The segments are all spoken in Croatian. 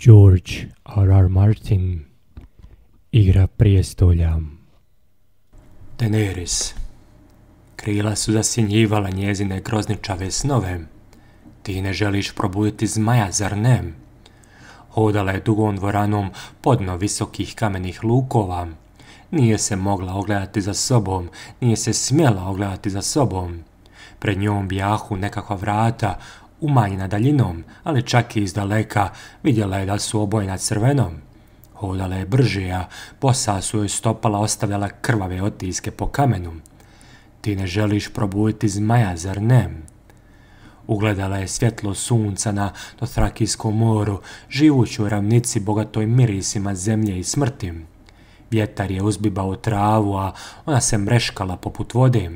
George R. R. Martin Igra prijestolja Daenerys Krila su zasinjivala njezine grozničave snove. Ti ne želiš probuditi zmaja, zar ne? Hodala je dugom dvoranom podno visokih kamenih lukova. Nije se mogla ogledati za sobom, nije se smjela ogledati za sobom. Pred njom bijahu nekakva vrata, Umanjena daljinom, ali čak i iz daleka vidjela je da su obojena crvenom. Hodala je brže, a posa su joj stopala ostavljala krvave otiske po kamenu. Ti ne želiš probuditi zmaja, zar ne? Ugledala je svjetlo sunca na Dothrakijskom moru, živući u ravnici bogatoj mirisima zemlje i smrti. Vjetar je uzbibao travu, a ona se mreškala poput vode.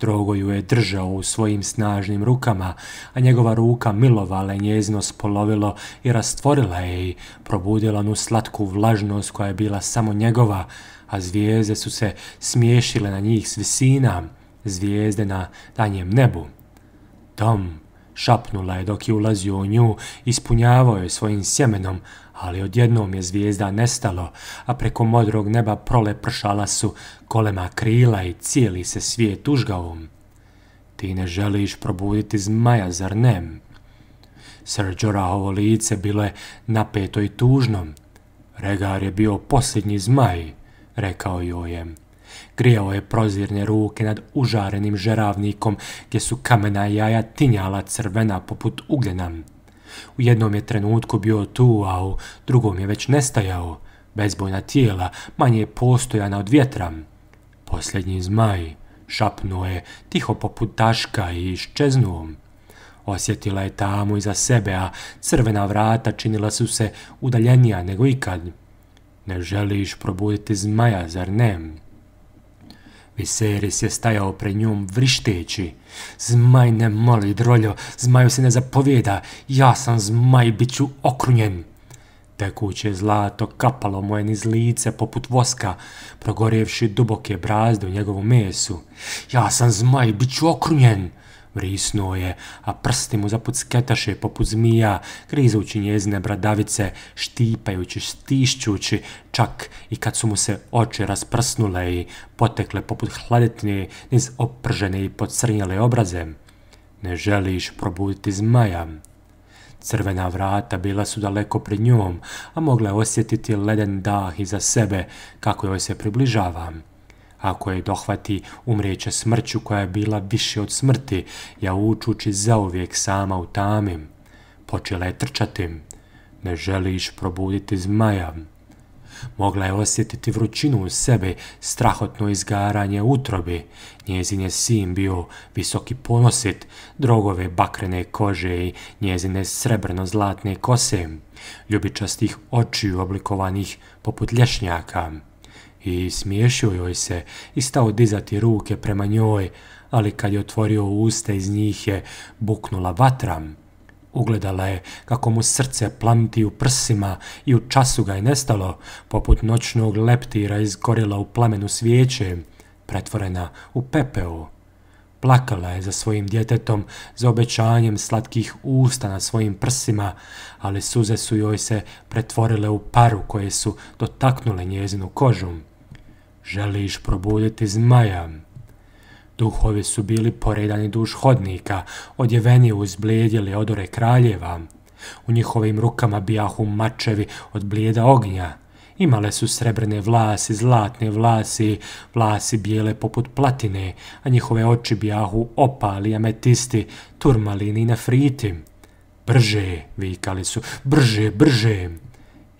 Drogo ju je držao u svojim snažnim rukama, a njegova ruka milovala je njezno spolovilo i rastvorila je i probudila onu slatku vlažnost koja je bila samo njegova, a zvijezde su se smiješile na njih s visina, zvijezde na danjem nebu. Dom, Šapnula je dok je ulazio u nju, ispunjavao je svojim sjemenom, ali odjednom je zvijezda nestalo, a preko modrog neba prole pršala su kolema krila i cijeli se svijet užgavom. Ti ne želiš probuditi zmaja, zar ne? Sir lice bilo je napeto i tužno. Regar je bio posljednji zmaj, rekao joj je. Grijao je prozirne ruke nad užarenim žeravnikom gdje su kamena jaja tinjala crvena poput ugljena. U jednom je trenutku bio tu, a u drugom je već nestajao. Bezbojna tijela, manje postojana od vjetra. Posljednji zmaj, šapnuo je, tiho poput taška i iščeznuo. Osjetila je tamo iza sebe, a crvena vrata činila su se udaljenija nego ikad. Ne želiš probuditi zmaja, zar ne? Viserys je stajao pred njom vrišteći. Zmaj ne moli, droljo, zmaju se ne zapovjeda, ja sam zmaj, bit ću okrunjen. Tekuće zlato kapalo mu je lice poput voska, progorjevši duboke brazde u njegovu mesu. Ja sam zmaj, bit ću okrunjen. Vrisnuo je, a prsti mu sketaše poput zmija, grizući njezine bradavice, štipajući, stišćući, čak i kad su mu se oči rasprsnule i potekle poput hladetne, niz opržene i pocrnjele obraze. Ne želiš probuditi zmaja. Crvena vrata bila su daleko pred njom, a mogla je osjetiti leden dah iza sebe kako joj se približavam. Ako je dohvati, umreće smrću koja je bila više od smrti, ja učući zauvijek sama u tamim. Počela je trčati. Ne želiš probuditi zmaja. Mogla je osjetiti vrućinu u sebi, strahotno izgaranje utrobi. Njezin je sin bio visoki ponosit, drogove bakrene kože i njezine srebrno-zlatne kose, ljubičastih očiju oblikovanih poput lješnjaka i smiješio joj se i stao dizati ruke prema njoj, ali kad je otvorio uste iz njih je buknula vatram. Ugledala je kako mu srce plamti u prsima i u času ga je nestalo, poput noćnog leptira izgorila u plamenu svijeće, pretvorena u pepeo. Plakala je za svojim djetetom, za obećanjem slatkih usta na svojim prsima, ali suze su joj se pretvorile u paru koje su dotaknule njezinu kožu. Želiš probuditi zmaja? Duhovi su bili poredani duš hodnika, odjeveni uz odore kraljeva. U njihovim rukama bijahu mačevi od blijeda ognja. Imale su srebrne vlasi, zlatne vlasi, vlasi bijele poput platine, a njihove oči bijahu opali, ametisti, turmalini i nefriti. Brže, vikali su, brže, brže.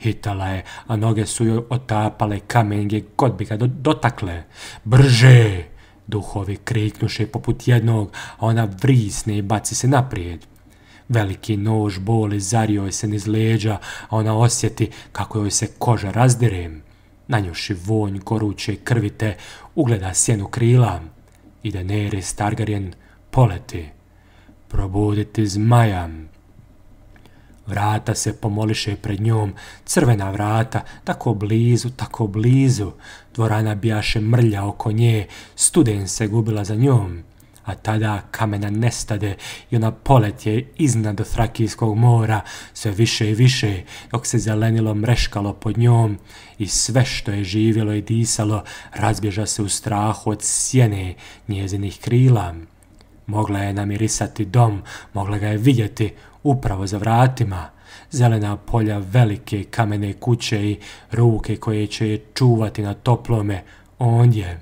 Hitala je, a noge su joj otapale kamen gdje god bi ga dotakle. Brže! Duhovi kriknuše poput jednog, a ona vrisne i baci se naprijed. Veliki nož boli zario se niz leđa, a ona osjeti kako joj se koža razdire. Nanjuši vonj goruće krvite, ugleda sjenu krila. I Daenerys Targaryen poleti. Probuditi zmajam. Vrata se pomoliše pred njom, crvena vrata, tako blizu, tako blizu. Dvorana bijaše mrlja oko nje, studen se gubila za njom. A tada kamena nestade i ona polet je iznad Thrakijskog mora, sve više i više, dok se zelenilo mreškalo pod njom i sve što je živjelo i disalo razbježa se u strahu od sjene njezinih krila. Mogla je namirisati dom, mogla ga je vidjeti, upravo za vratima, zelena polja velike kamene kuće i ruke koje će je čuvati na toplome, ondje.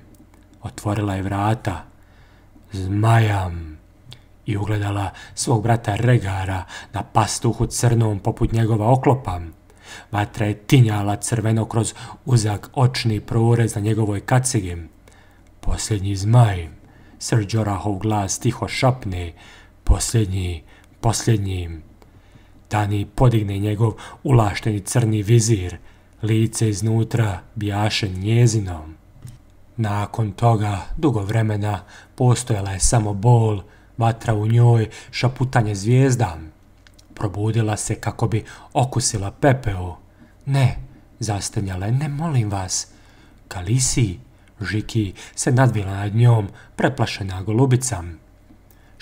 Otvorila je vrata, zmajam, i ugledala svog brata Regara na pastuhu crnom poput njegova oklopa. Vatra je tinjala crveno kroz uzak očni prorez na njegovoj kacigi. Posljednji zmaj, Sir glas tiho šapne, posljednji, posljednjim. Dani podigne njegov ulašteni crni vizir, lice iznutra bijaše njezinom. Nakon toga, dugo vremena, postojala je samo bol, vatra u njoj, šaputanje zvijezda. Probudila se kako bi okusila pepeo. Ne, zastanjala, je, ne molim vas. Kalisi, Žiki se nadvila nad njom, preplašena Golubicam.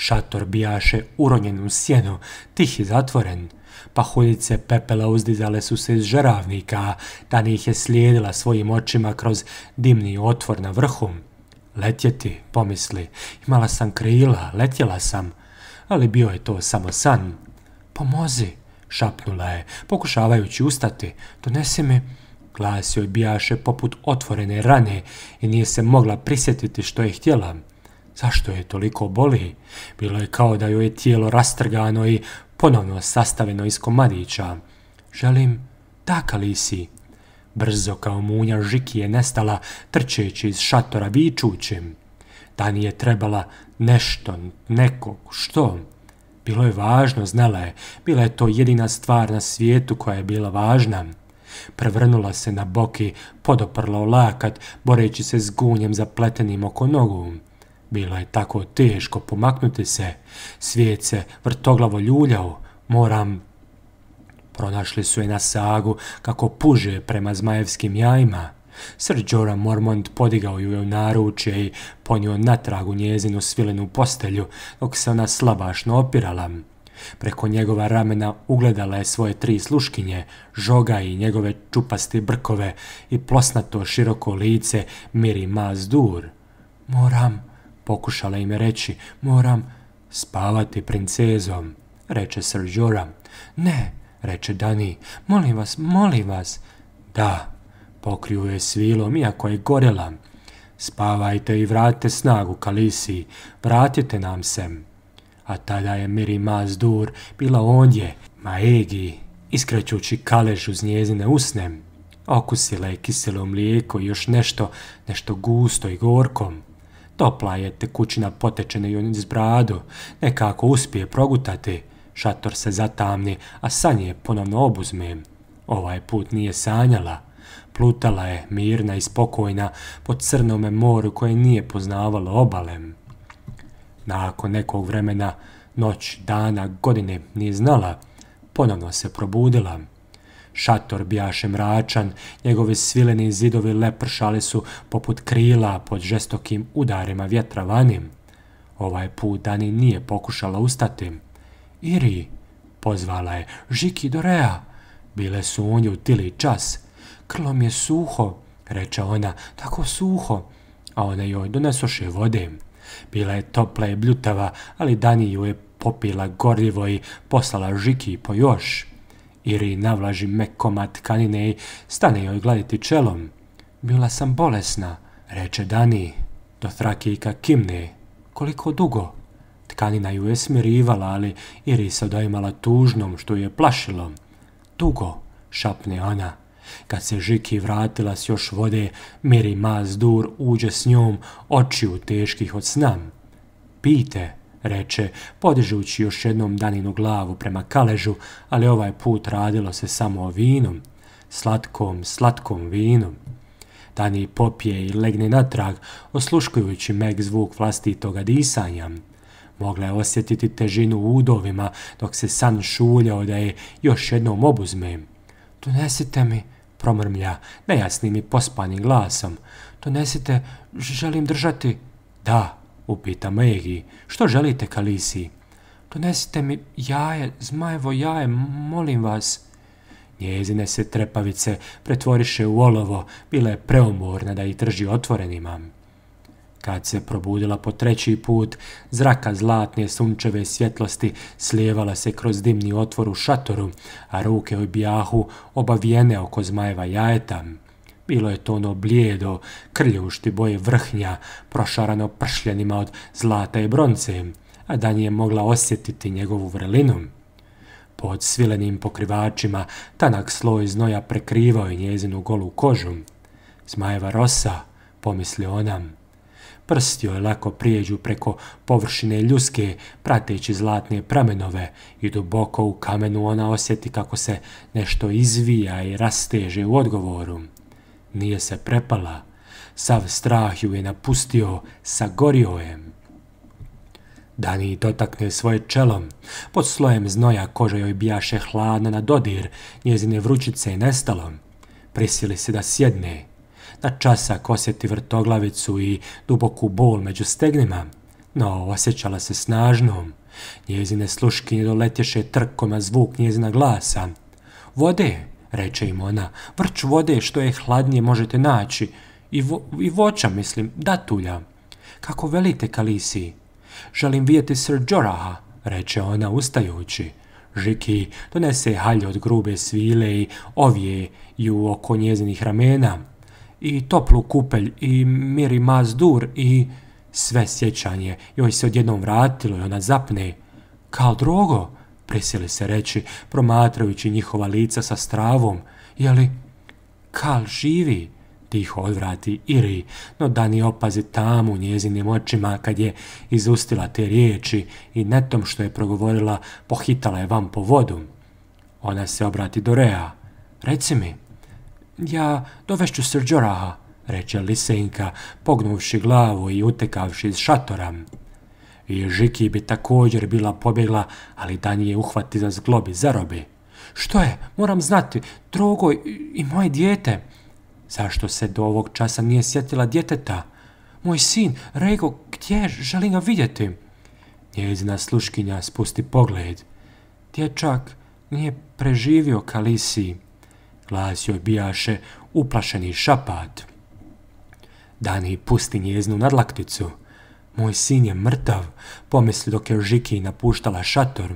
Šator bijaše uronjen u sjenu, tih i zatvoren. Pahuljice pepela uzdizale su se iz žeravnika, da ih je slijedila svojim očima kroz dimni otvor na vrhu. Letjeti, pomisli, imala sam krila, letjela sam, ali bio je to samo san. Pomozi, šapnula je, pokušavajući ustati, donesi mi... Glas joj bijaše poput otvorene rane i nije se mogla prisjetiti što je htjela. Zašto je toliko boli? Bilo je kao da joj je tijelo rastrgano i ponovno sastavljeno iz komadića. Želim, li si. Brzo kao munja Žiki je nestala trčeći iz šatora vičućim. Da nije trebala nešto, nekog, što? Bilo je važno, znala je. Bila je to jedina stvar na svijetu koja je bila važna. Prevrnula se na boki, podoprla u lakat, boreći se s gunjem zapletenim oko nogu. Bilo je tako teško pomaknuti se, svijet se vrtoglavo ljuljao, moram... Pronašli su je na sagu kako puže prema zmajevskim jajima. Sir Joram Mormont podigao ju je u naručje i ponio natrag u njezinu svilenu postelju, dok se ona slabašno opirala. Preko njegova ramena ugledala je svoje tri sluškinje, žoga i njegove čupasti brkove i plosnato široko lice miri mazdur. Moram, Pokušala im reći, moram spavati princezom, reče Sir Joram. Ne, reče Dani, molim vas, molim vas. Da, pokriju je svilom, iako je gorela. Spavajte i vratite snagu, Kalisi, vratite nam se. A tada je Miri Mazdur bila ondje, Maegi, iskrećući kalež uz njezine usne. Okusila je kiselo mlijeko i još nešto, nešto gusto i gorkom. Topla je tekućina potečena joj iz bradu. Nekako uspije progutati. Šator se zatamni, a sanje je ponovno obuzme. Ovaj put nije sanjala. Plutala je, mirna i spokojna, po crnome moru koje nije poznavalo obalem. Nakon nekog vremena, noć, dana, godine nije znala, ponovno se probudila. Šator bijaše mračan, njegove svilene zidovi lepršali su poput krila pod žestokim udarima vjetra vanim. Ovaj put Dani nije pokušala ustati. Iri, pozvala je, Žiki Dorea. Bile su u nju tili čas. Krlo mi je suho, reče ona, tako suho. A ona joj donesoše vode. Bila je topla i bljutava, ali Dani ju je popila gorljivo i poslala Žiki po još. Iri navlaži mekoma tkanine i stane joj gladiti čelom. Bila sam bolesna, reče Dani. do Thrakika kimne. Koliko dugo? Tkanina ju je smirivala, ali Iri se odajmala tužnom što je plašilo. Dugo, šapne ona. Kad se Žiki vratila s još vode, Miri Mazdur uđe s njom, očiju teških od snam. Pite, reče, podižući još jednom daninu glavu prema kaležu, ali ovaj put radilo se samo o vinom, slatkom, slatkom vinom. Dani popije i legne natrag, osluškujući meg zvuk vlastitoga disanja. Mogla je osjetiti težinu u udovima, dok se san šuljao da je još jednom obuzme. Donesite mi, promrmlja, nejasnim i pospanim glasom. Donesite, želim držati. Da, upita Megi. Što želite, Kalisi? Donesite mi jaje, zmajevo jaje, molim vas. Njezine se trepavice pretvoriše u olovo, bila je preumorna da ih trži otvorenima. Kad se probudila po treći put, zraka zlatne sunčeve svjetlosti slijevala se kroz dimni otvor u šatoru, a ruke u bijahu obavijene oko zmajeva jajeta. Bilo je to ono blijedo, krljušti boje vrhnja, prošarano pršljenima od zlata i bronce, a da nije mogla osjetiti njegovu vrelinu. Pod svilenim pokrivačima tanak sloj znoja prekrivao je njezinu golu kožu. Zmajeva rosa, pomisli ona. Prstio je lako prijeđu preko površine ljuske, prateći zlatne pramenove i duboko u kamenu ona osjeti kako se nešto izvija i rasteže u odgovoru. Nije se prepala. Sav strah ju je napustio, sagorio je. Dani dotakne svoje čelom. Pod slojem znoja koža joj bijaše hladna na dodir, njezine vrućice je nestalo. Prisili se da sjedne. Na časak osjeti vrtoglavicu i duboku bol među stegnima, no osjećala se snažnom. Njezine sluškinje doletješe trkoma zvuk njezina glasa. Vode! reče im ona. Vrč vode što je hladnije možete naći. I, i voća, mislim, datulja. Kako velite, Kalisi? Želim vidjeti Sir reče ona ustajući. Žiki donese halje od grube svile i ovije ju oko njezinih ramena. I toplu kupelj i miri mazdur i... Sve sjećanje joj se odjednom vratilo i ona zapne. Kao drogo, prisili se reći, promatrajući njihova lica sa stravom, jeli, Kal živi, tiho odvrati Iri, no Dani opazi tamo u njezinim očima kad je izustila te riječi i netom što je progovorila pohitala je vam po vodu. Ona se obrati do Rea. Reci mi, ja dovešću Sir reče Lisenka, pognuvši glavu i utekavši iz šatora. I Žiki bi također bila pobjegla, ali da je uhvati za zglobi, zarobi. Što je? Moram znati, drogo i moje dijete. Zašto se do ovog časa nije sjetila djeteta? Moj sin, Rego, gdje? Želim ga vidjeti. Njezina sluškinja spusti pogled. Dječak nije preživio Kalisi. Glas joj bijaše uplašeni šapat. Dani pusti njeznu nadlakticu. Moj sin je mrtav, pomisli dok je Žiki napuštala šator.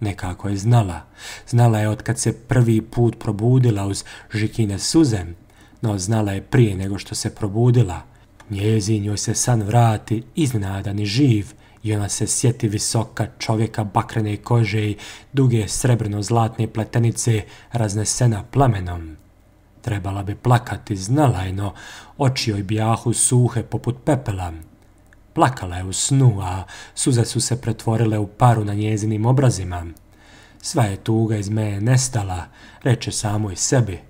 Nekako je znala. Znala je od kad se prvi put probudila uz Žikine suzem, no znala je prije nego što se probudila. Njezin joj se san vrati, iznenadan i živ, i ona se sjeti visoka čovjeka bakrene kože i duge srebrno-zlatne pletenice raznesena plamenom. Trebala bi plakati, znala je, no oči joj bijahu suhe poput pepela. Plakala je u snu, a suze su se pretvorile u paru na njezinim obrazima. Sva je tuga iz meje nestala, reče samo i sebi.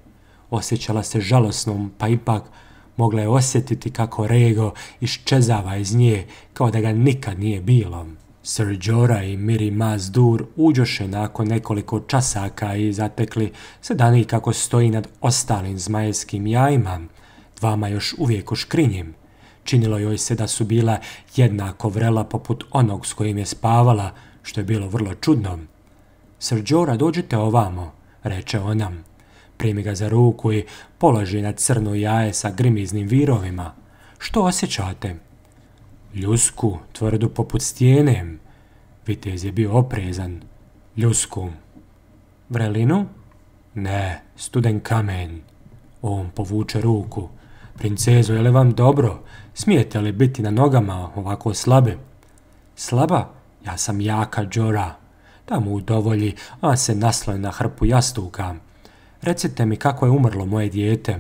Osjećala se žalosnom, pa ipak mogla je osjetiti kako Rego iščezava iz nje, kao da ga nikad nije bilo. Sir Jora i Miri Mazdur uđoše nakon nekoliko časaka i zatekli se dani kako stoji nad ostalim zmajskim jajima, dvama još uvijek u škrinji. Činilo joj se da su bila jednako vrela poput onog s kojim je spavala, što je bilo vrlo čudno. Sir Đora, dođite ovamo, reče ona. Primi ga za ruku i položi na crno jaje sa grimiznim virovima. Što osjećate? Ljusku, tvrdu poput stijene. Vitez je bio oprezan. Ljusku. Vrelinu? Ne, studen kamen. On povuče ruku. Princezo, je li vam dobro? Smijete li biti na nogama ovako slabe? Slaba? Ja sam jaka džora. Da mu udovolji, a se nasloje na hrpu jastuka. Recite mi kako je umrlo moje dijete.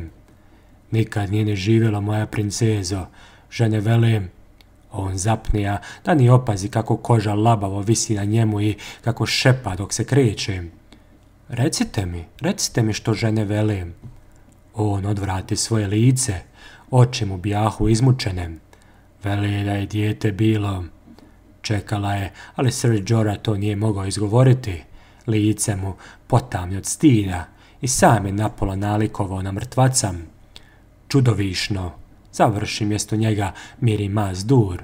Nikad nije ne živjela moja princezo. Žene vele, on zapnija, da ni opazi kako koža labavo visi na njemu i kako šepa dok se kreće. Recite mi, recite mi što žene vele. On odvrati svoje lice oči mu bijahu izmučene. Veli da je dijete bilo. Čekala je, ali Sir to nije mogao izgovoriti. Lice mu potamni od stina i sam je napola nalikovao na mrtvacam. Čudovišno. Završi mjesto njega Miri Dur.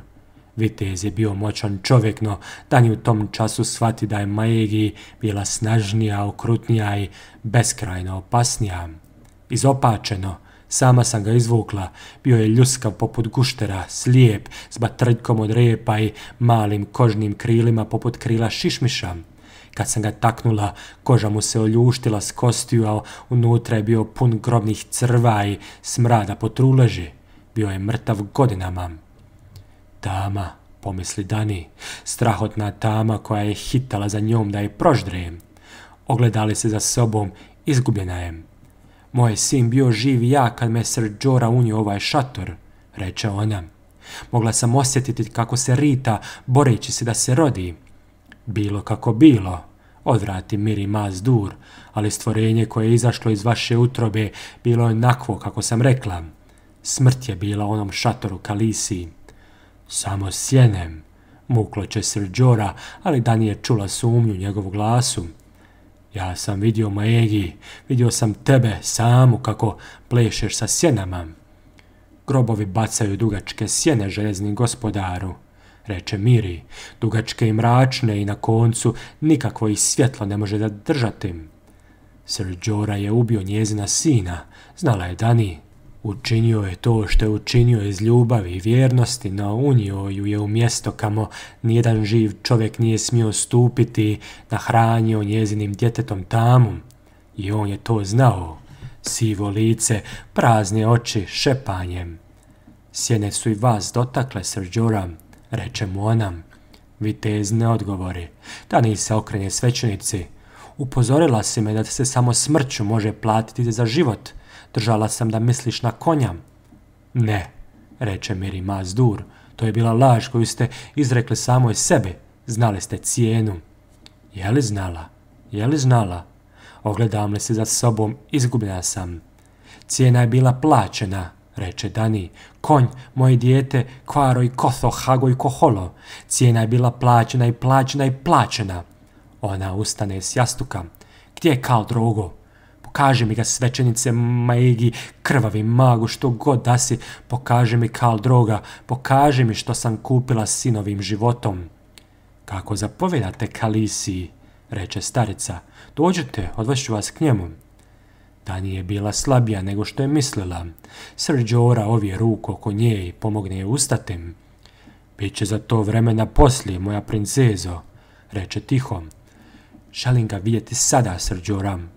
Vitez je bio moćan čovjek, no je u tom času shvati da je Majegi bila snažnija, okrutnija i beskrajno opasnija. Izopačeno, Sama sam ga izvukla. Bio je ljuskav poput guštera, slijep, s batrljkom od repa i malim kožnim krilima poput krila šišmiša. Kad sam ga taknula, koža mu se oljuštila s kostiju, a unutra je bio pun grobnih crva i smrada po truleži. Bio je mrtav godinama. Tama, pomisli Dani, strahotna tama koja je hitala za njom da je proždrem Ogledali se za sobom, izgubljena je. Moj sin bio živ i ja kad me Sir unio ovaj šator, reče ona. Mogla sam osjetiti kako se rita, boreći se da se rodi. Bilo kako bilo, odvrati miri maz dur, ali stvorenje koje je izašlo iz vaše utrobe bilo je nakvo kako sam rekla. Smrt je bila onom šatoru Kalisi. Samo sjenem, muklo će Sir ali dan je čula sumnju njegovu glasu. Ja sam vidio Maegi, vidio sam tebe samu kako plešeš sa sjenama. Grobovi bacaju dugačke sjene željeznim gospodaru, reče Miri, dugačke i mračne i na koncu nikakvo ih svjetlo ne može da držati Sir Jorah je ubio njezina sina, znala je Dani. Učinio je to što je učinio iz ljubavi i vjernosti, no unio ju je u mjesto kamo nijedan živ čovjek nije smio stupiti, nahranio njezinim djetetom tamu. I on je to znao, sivo lice, prazne oči, šepanjem. Sjene su i vas dotakle, Sir Joram, reče mu ona. Vitez ne odgovori. Dani se okrenje svećenici. Upozorila si me da se samo smrću može platiti za život – Držala sam da misliš na konja. Ne, reče Miri Mazdur. To je bila laž koju ste izrekli samoj sebi. Znali ste cijenu. Je li znala? Je li znala? Ogledam li se za sobom, izgubljena sam. Cijena je bila plaćena, reče Dani. Konj, moje dijete, kvaro i kotho, hago i koholo. Cijena je bila plaćena i plaćena i plaćena. Ona ustane s jastuka. Gdje je kao drogo? pokaže mi ga svečenice Maegi, krvavi magu, što god da si, pokaže mi kal droga, pokaže mi što sam kupila sinovim životom. Kako zapovedate Kalisi, reče starica, dođite, odvešću vas k njemu. Ta nije bila slabija nego što je mislila. Srđora ovije ruku oko nje i pomogne je ustati. Biće za to vremena poslije, moja princezo, reče tiho. Želim ga vidjeti sada, Srđoram.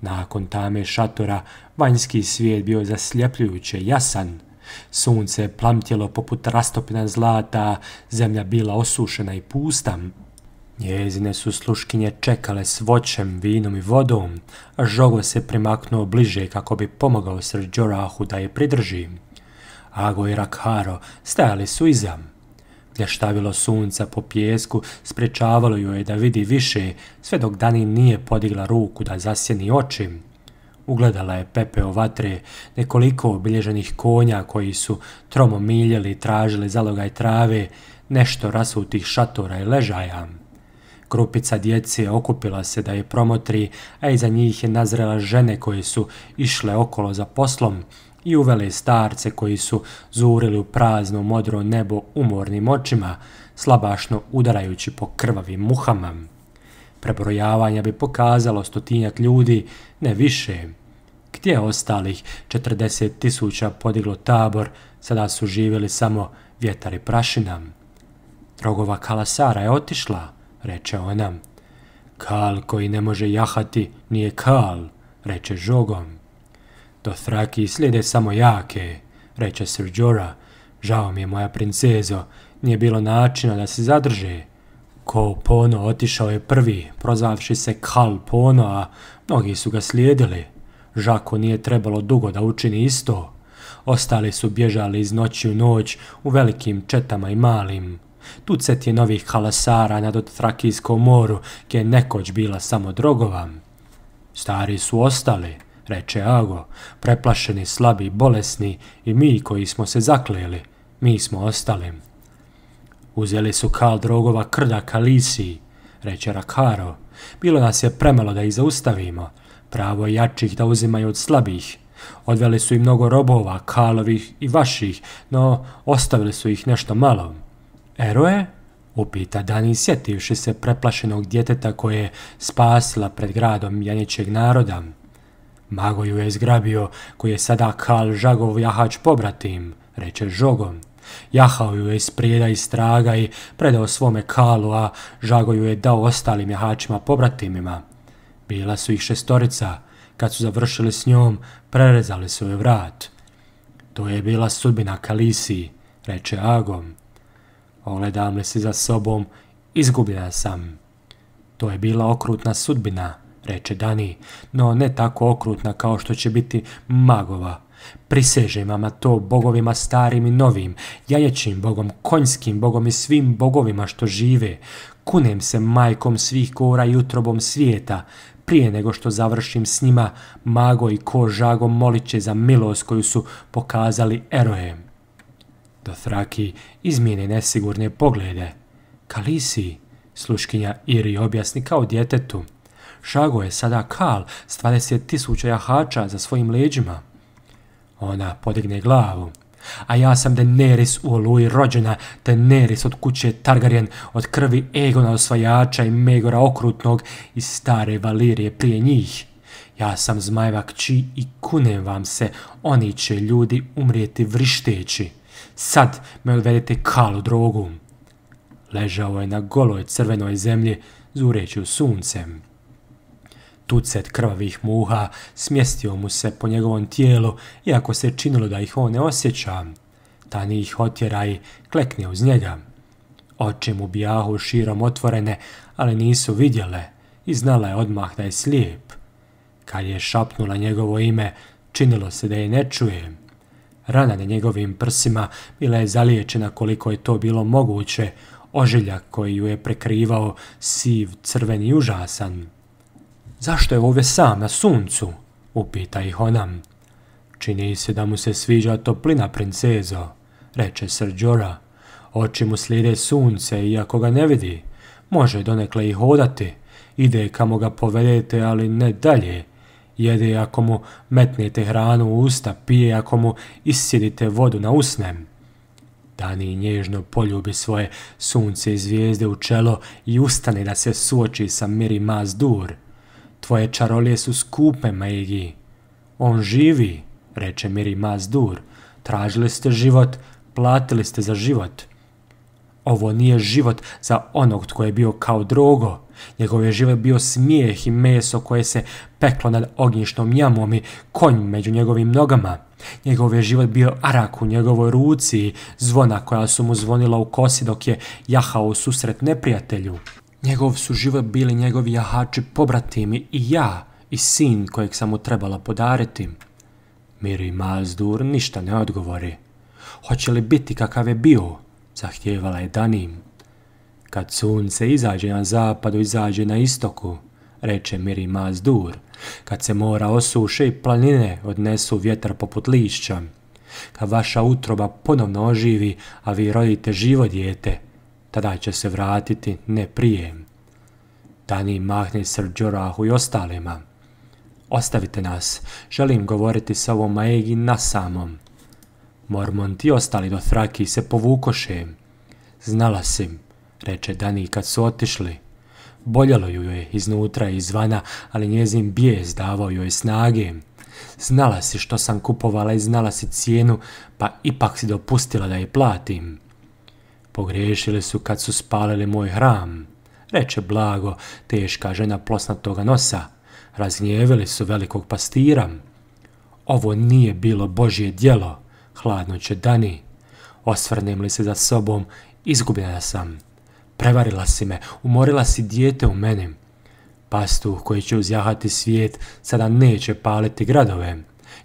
Nakon tame šatora vanjski svijet bio zasljepljujuće jasan. Sunce je plamtjelo poput rastopina zlata, zemlja bila osušena i pusta. Njezine su sluškinje čekale s voćem, vinom i vodom, a žogo se primaknuo bliže kako bi pomogao Srđorahu da je pridrži. Ago i Rakharo stajali su izam. Blještavilo sunca po pjesku sprečavalo ju je da vidi više, sve dok Dani nije podigla ruku da zasjeni oči. Ugledala je pepeo vatre, nekoliko obilježenih konja koji su tromo miljeli i tražili zalogaj trave, nešto rasutih šatora i ležaja. Grupica djece okupila se da je promotri, a iza njih je nazrela žene koje su išle okolo za poslom, i uvele starce koji su zurili u prazno modro nebo umornim očima, slabašno udarajući po krvavim muhama. Prebrojavanja bi pokazalo stotinjak ljudi, ne više. Gdje ostalih 40 tisuća podiglo tabor, sada su živjeli samo vjetar i prašina. Drogova Kalasara je otišla, reče ona. Kal koji ne može jahati nije kal, reče žogom. Dothraki slijede samo jake, reče Sir Jora. Žao mi je moja princezo, nije bilo načina da se zadrže. Ko Pono otišao je prvi, prozavši se Kal Pono, a mnogi su ga slijedili. Žako nije trebalo dugo da učini isto. Ostali su bježali iz noći u noć u velikim četama i malim. Tucet je novih halasara na Dothrakijskom moru, gdje je nekoć bila samo drogova. Stari su ostali reče Ago, preplašeni, slabi, bolesni i mi koji smo se zakleli, mi smo ostali. Uzeli su kal drogova krda Kalisi, reče Rakaro. Bilo nas je premalo da ih zaustavimo, pravo jačih da uzimaju od slabih. Odveli su i mnogo robova, kalovih i vaših, no ostavili su ih nešto malo. Eroe? Upita Dani sjetivši se preplašenog djeteta koje je spasila pred gradom janjećeg naroda. Mago ju je zgrabio, koji je sada Kal Žagov jahač pobratim, reče Žogom. Jahao ju je iz i straga i predao svome Kalu, a Žago ju je dao ostalim jahačima pobratimima. Bila su ih šestorica, kad su završili s njom, prerezali su joj vrat. To je bila sudbina Kalisi, reče Agom. Ogledam li se za sobom, izgubila sam. To je bila okrutna sudbina, reče Dani, no ne tako okrutna kao što će biti magova. Prisežem vam to bogovima starim i novim, jajećim bogom, konjskim bogom i svim bogovima što žive. Kunem se majkom svih kora i utrobom svijeta, prije nego što završim s njima, mago i ko žago molit će za milost koju su pokazali erojem. Dothraki izmijene nesigurne poglede. Kalisi, sluškinja Iri objasni kao djetetu, Šago je sada kal s 20.000 jahača za svojim leđima. Ona podigne glavu. A ja sam Daenerys u oluji rođena, Daenerys od kuće Targaryen, od krvi Egona osvajača i Megora okrutnog i stare Valirije prije njih. Ja sam zmajeva kći i kunem vam se, oni će ljudi umrijeti vrišteći. Sad me odvedete kalu drogu. Ležao je na goloj crvenoj zemlji, zureći u suncem tucet krvavih muha smjestio mu se po njegovom tijelu, iako se činilo da ih on ne osjeća. Tani ih otjera i klekne uz njega. Oči mu bijahu širom otvorene, ali nisu vidjele i znala je odmah da je slijep. Kad je šapnula njegovo ime, činilo se da je ne čuje. Rana na njegovim prsima bila je zaliječena koliko je to bilo moguće, ožiljak koji ju je prekrivao siv, crveni užasan. Zašto je ovdje sam na suncu? upita ih ona. Čini se da mu se sviđa toplina princezo, reče Srđora. Oči mu slijede sunce, i ako ga ne vidi. Može donekle i hodati. Ide kamo ga povedete, ali ne dalje. Jede ako mu metnete hranu u usta, pije ako mu isidite vodu na usnem. Dani nježno poljubi svoje sunce i zvijezde u čelo i ustane da se suoči sa Miri Mazdur. Tvoje čarolije su skupe, mediji. On živi, reče Miri Mazdur. Tražili ste život, platili ste za život. Ovo nije život za onog tko je bio kao drogo. Njegov je život bio smijeh i meso koje se peklo nad ognjišnom jamom i konj među njegovim nogama. Njegov je život bio arak u njegovoj ruci i zvona koja su mu zvonila u kosi dok je jahao u susret neprijatelju. Njegov su život bili njegovi jahači pobratimi i ja i sin kojeg sam mu trebala podariti. Miri Mazdur ništa ne odgovori. Hoće li biti kakav je bio? Zahtijevala je Danim. Kad sunce izađe na zapadu, izađe na istoku, reče Miri Mazdur. Kad se mora osuše i planine odnesu vjetar poput lišća. Kad vaša utroba ponovno oživi, a vi rodite živo dijete, tada će se vratiti ne prije. Dani mahne Srđorahu i ostalima. Ostavite nas, želim govoriti sa ovom Maegi na samom. Mormont i ostali do Thraki se povukoše. Znala si, reče Dani kad su otišli. Boljalo ju je iznutra i izvana, ali njezin bijez davao joj snage. Znala si što sam kupovala i znala si cijenu, pa ipak si dopustila da je platim. Pogriješili su kad su spalili moj hram, reče blago teška žena plosnatoga nosa. Razgnjevili su velikog pastira. Ovo nije bilo Božje djelo, hladno će dani. Osvrnem li se za sobom, izgubljena sam. Prevarila si me, umorila si dijete u meni. Pastu koji će uzjahati svijet sada neće paliti gradove.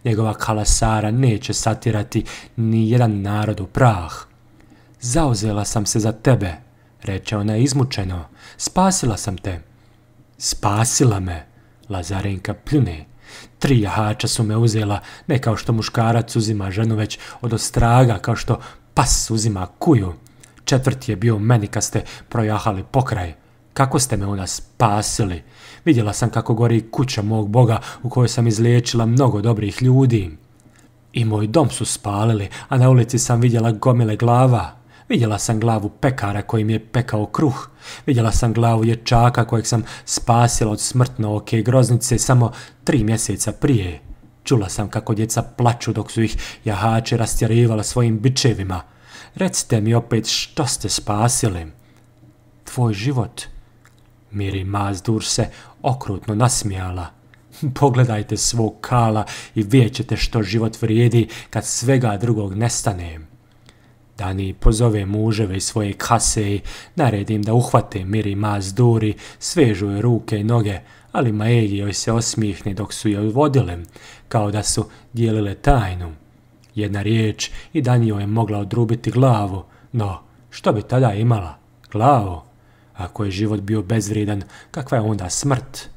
Njegova kalasara neće satirati ni jedan narod u prah. Zauzela sam se za tebe, reče ona izmučeno. Spasila sam te. Spasila me, Lazarenka pljune. Tri jahača su me uzela, ne kao što muškarac uzima ženu, već od ostraga, kao što pas uzima kuju. Četvrti je bio meni kad ste projahali pokraj. Kako ste me onda spasili? Vidjela sam kako gori kuća mog boga u kojoj sam izliječila mnogo dobrih ljudi. I moj dom su spalili, a na ulici sam vidjela gomile glava. Vidjela sam glavu pekara kojim je pekao kruh. Vidjela sam glavu ječaka kojeg sam spasila od smrtno oke groznice samo tri mjeseca prije. Čula sam kako djeca plaču dok su ih jahače rastjerivala svojim bičevima. Recite mi opet što ste spasili. Tvoj život. Miri Mazdur se okrutno nasmijala. Pogledajte svog kala i vidjet što život vrijedi kad svega drugog nestane. Dani pozove muževe iz svoje kase i naredim da uhvate miri maz duri, svežu joj ruke i noge, ali Maegi joj se osmihne dok su joj vodile, kao da su dijelile tajnu. Jedna riječ i Dani joj je mogla odrubiti glavu, no što bi tada imala? Glavu? Ako je život bio bezvrijedan, kakva je onda smrt?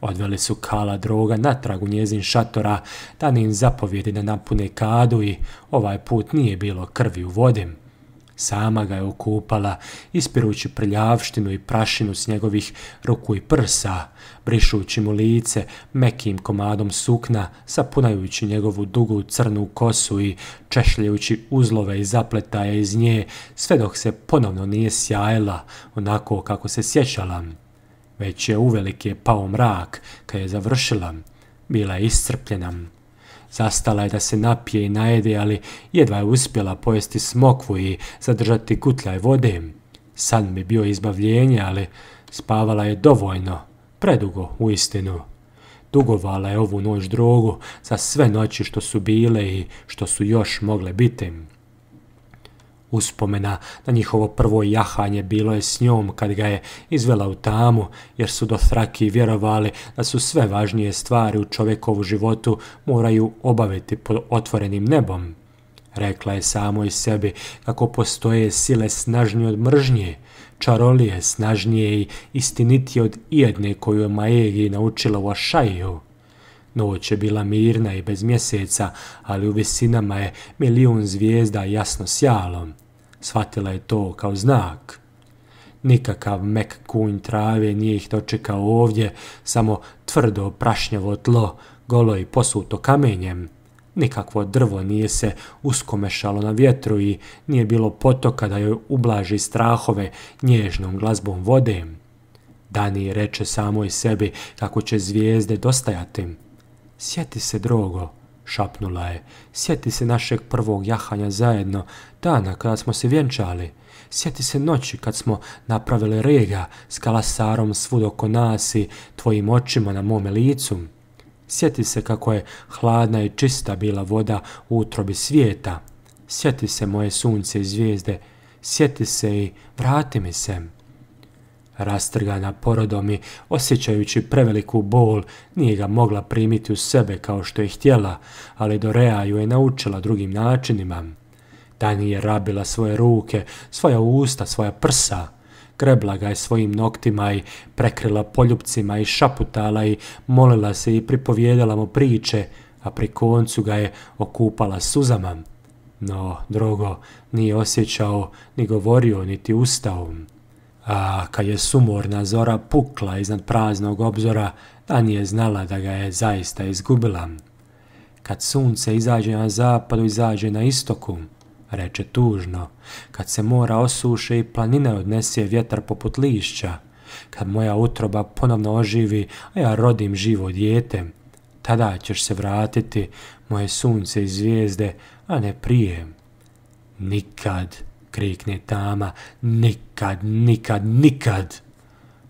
Odveli su Kala droga natrag u njezin šatora, dani im zapovjedi da napune kadu i ovaj put nije bilo krvi u vodi. Sama ga je okupala, ispirući prljavštinu i prašinu s njegovih ruku i prsa, brišući mu lice mekim komadom sukna, sapunajući njegovu dugu crnu kosu i češljajući uzlove i zapletaje iz nje, sve dok se ponovno nije sjajila onako kako se sjećala već je uvelike pao mrak kad je završila. Bila je iscrpljena. Zastala je da se napije i najede, ali jedva je uspjela pojesti smokvu i zadržati kutljaj vode. San mi bio izbavljenje, ali spavala je dovoljno, predugo u istinu. Dugovala je ovu noć drogu za sve noći što su bile i što su još mogle biti uspomena na njihovo prvo jahanje bilo je s njom kad ga je izvela u tamu, jer su do thraki vjerovali da su sve važnije stvari u čovjekovu životu moraju obaviti pod otvorenim nebom. Rekla je samo i sebi kako postoje sile snažnije od mržnje, čarolije snažnije i istinitije od ijedne koju je Majegi naučila u Ašaju. Noć je bila mirna i bez mjeseca, ali u visinama je milijun zvijezda jasno sjalo. Shvatila je to kao znak. Nikakav mek kunj trave nije ih dočekao ovdje, samo tvrdo prašnjavo tlo, golo i posuto kamenjem. Nikakvo drvo nije se uskomešalo na vjetru i nije bilo potoka da joj ublaži strahove nježnom glazbom vode. Dani reče samoj sebi kako će zvijezde dostajati. Sjeti se, drogo, šapnula je. Sjeti se našeg prvog jahanja zajedno, dana kada smo se vjenčali. Sjeti se noći kad smo napravili rega s kalasarom svud oko nas i tvojim očima na mome licu. Sjeti se kako je hladna i čista bila voda u utrobi svijeta. Sjeti se moje sunce i zvijezde. Sjeti se i vrati mi se. Rastrgana porodom i osjećajući preveliku bol, nije ga mogla primiti u sebe kao što je htjela, ali Dorea ju je naučila drugim načinima. Dani je rabila svoje ruke, svoja usta, svoja prsa. Grebla ga je svojim noktima i prekrila poljupcima i šaputala i molila se i pripovjedala mu priče, a pri koncu ga je okupala suzama. No, drogo, nije osjećao, ni govorio, niti ustao a, kad je sumorna zora pukla iznad praznog obzora, da nije znala da ga je zaista izgubila. Kad sunce izađe na zapadu, izađe na istoku, reče tužno. Kad se mora osuše i planine odnese vjetar poput lišća. Kad moja utroba ponovno oživi, a ja rodim živo dijete. Tada ćeš se vratiti, moje sunce i zvijezde, a ne prije. Nikad krikne tama, nikad, nikad, nikad.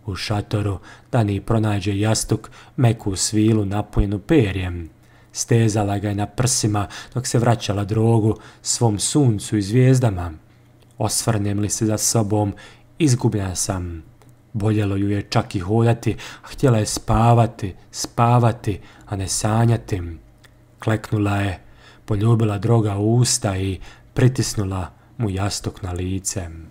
U šatoru Dani pronađe jastuk, meku svilu napojenu perjem. Stezala ga je na prsima dok se vraćala drogu svom suncu i zvijezdama. Osvrnem li se za sobom, izgubljena sam. Boljelo ju je čak i hodati, a htjela je spavati, spavati, a ne sanjati. Kleknula je, poljubila droga u usta i pritisnula mu jastok na licem.